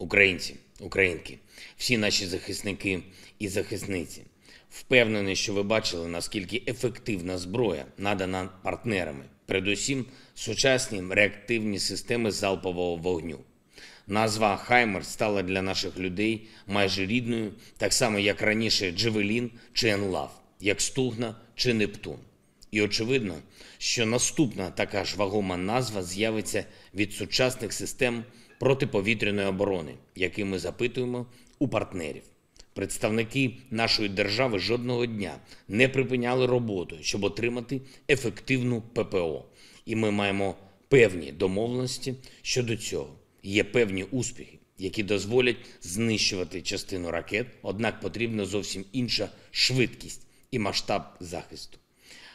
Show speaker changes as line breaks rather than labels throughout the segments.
Українці, українки, всі наші захисники і захисниці, впевнений, що ви бачили, наскільки ефективна зброя надана партнерами, передусім сучасні реактивні системи залпового вогню. Назва Хаймер стала для наших людей майже рідною, так само як раніше Джевелін чи Енлав, як Стугна чи Нептун. І очевидно, що наступна така ж вагома назва з'явиться від сучасних систем протиповітряної оборони, які ми запитуємо у партнерів. Представники нашої держави жодного дня не припиняли роботу, щоб отримати ефективну ППО. І ми маємо певні домовленості щодо цього. Є певні успіхи, які дозволять знищувати частину ракет, однак потрібна зовсім інша швидкість і масштаб захисту.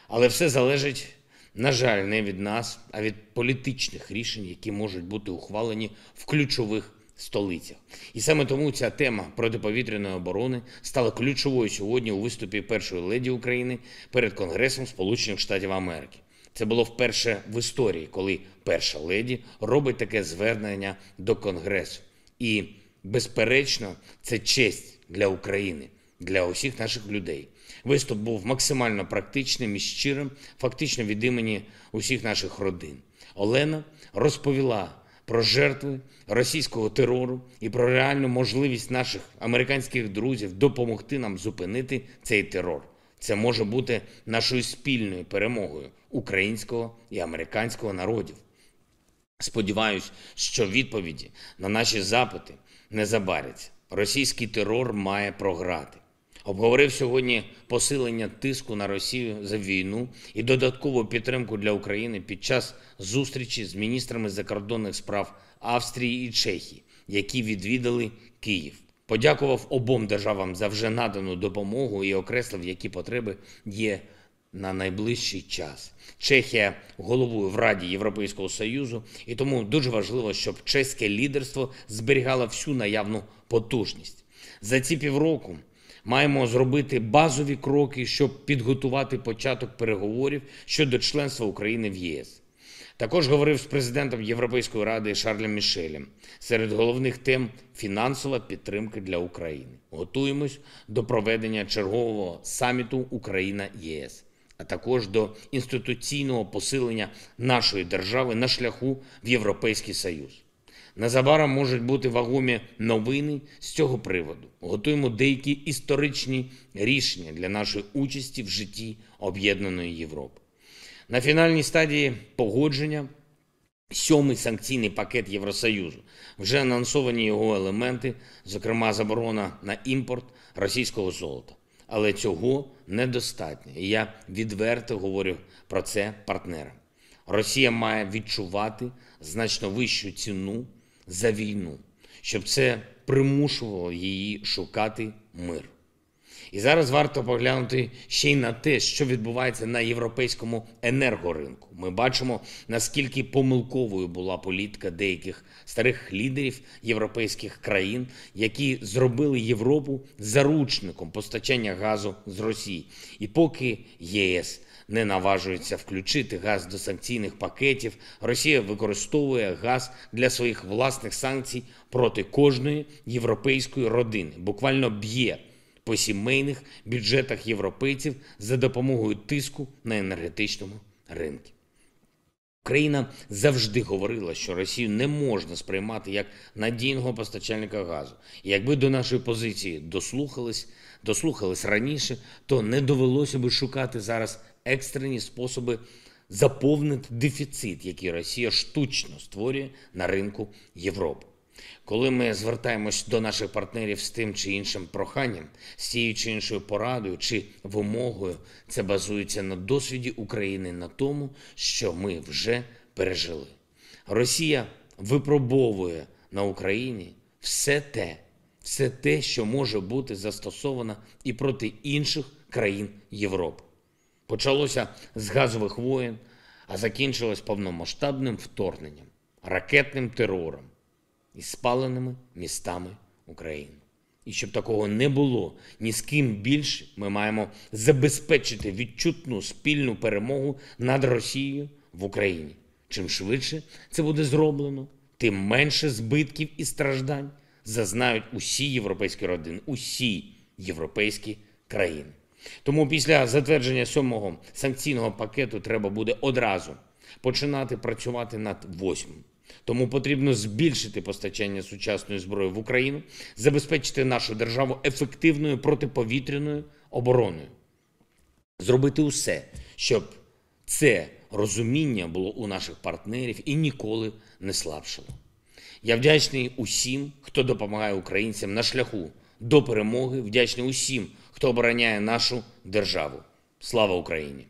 Але все залежить на жаль, не від нас, а від політичних рішень, які можуть бути ухвалені в ключових столицях. І саме тому ця тема протиповітряної оборони стала ключовою сьогодні у виступі першої леді України перед Конгресом Сполучених Штатів Америки. Це було вперше в історії, коли перша леді робить таке звернення до Конгресу. І, безперечно, це честь для України, для усіх наших людей. Виступ був максимально практичним і щирим, фактично від імені усіх наших родин. Олена розповіла про жертви російського терору і про реальну можливість наших американських друзів допомогти нам зупинити цей терор. Це може бути нашою спільною перемогою українського і американського народів. Сподіваюсь, що відповіді на наші запити не забаряться. Російський терор має програти обговорив сьогодні посилення тиску на Росію за війну і додаткову підтримку для України під час зустрічі з міністрами закордонних справ Австрії і Чехії, які відвідали Київ. Подякував обом державам за вже надану допомогу і окреслив, які потреби є. На найближчий час Чехія головою в Раді Європейського союзу, і тому дуже важливо, щоб чеське лідерство зберігало всю наявну потужність за ці півроку маємо зробити базові кроки, щоб підготувати початок переговорів щодо членства України в ЄС. Також говорив з президентом Європейської ради Шарлем Мішелем. Серед головних тем фінансова підтримка для України. Готуємось до проведення чергового саміту Україна ЄС, а також до інституційного посилення нашої держави на шляху в Європейський Союз. Незабаром можуть бути вагомі новини з цього приводу. Готуємо деякі історичні рішення для нашої участі в житті об'єднаної Європи. На фінальній стадії погодження. Сьомий санкційний пакет Євросоюзу вже анонсовані його елементи, зокрема заборона на імпорт російського золота. Але цього недостатньо. І я відверто говорю про це партнерам. Росія має відчувати значно вищу ціну за війну, щоб це примушувало її шукати мир. І зараз варто поглянути ще й на те, що відбувається на європейському енергоринку. Ми бачимо, наскільки помилковою була політика деяких старих лідерів європейських країн, які зробили Європу заручником постачання газу з Росії. І поки ЄС не наважуються включити газ до санкційних пакетів. Росія використовує газ для своїх власних санкцій проти кожної європейської родини, буквально б'є по сімейних бюджетах європейців за допомогою тиску на енергетичному ринку. Країна завжди говорила, що Росію не можна сприймати як надійного постачальника газу. І Якби до нашої позиції дослухались, дослухались раніше, то не довелося би шукати зараз екстрені способи заповнити дефіцит, який Росія штучно створює на ринку Європи. Коли ми звертаємось до наших партнерів з тим чи іншим проханням, з тією чи іншою порадою чи вимогою, це базується на досвіді України на тому, що ми вже пережили. Росія випробовує на Україні все те, все те, що може бути застосовано і проти інших країн Європи. Почалося з газових воєн, а закінчилось повномасштабним вторгненням, ракетним терором і спаленими містами України. І щоб такого не було ні з ким більше, ми маємо забезпечити відчутну спільну перемогу над Росією в Україні. Чим швидше це буде зроблено, тим менше збитків і страждань зазнають усі європейські родини, усі європейські країни. Тому після затвердження сьомого санкційного пакету треба буде одразу починати працювати над восьмим. Тому потрібно збільшити постачання сучасної зброї в Україну, забезпечити нашу державу ефективною протиповітряною обороною, зробити усе, щоб це розуміння було у наших партнерів і ніколи не слабшало. Я вдячний усім, хто допомагає українцям на шляху до перемоги. Вдячний усім, хто обороняє нашу державу. Слава Україні!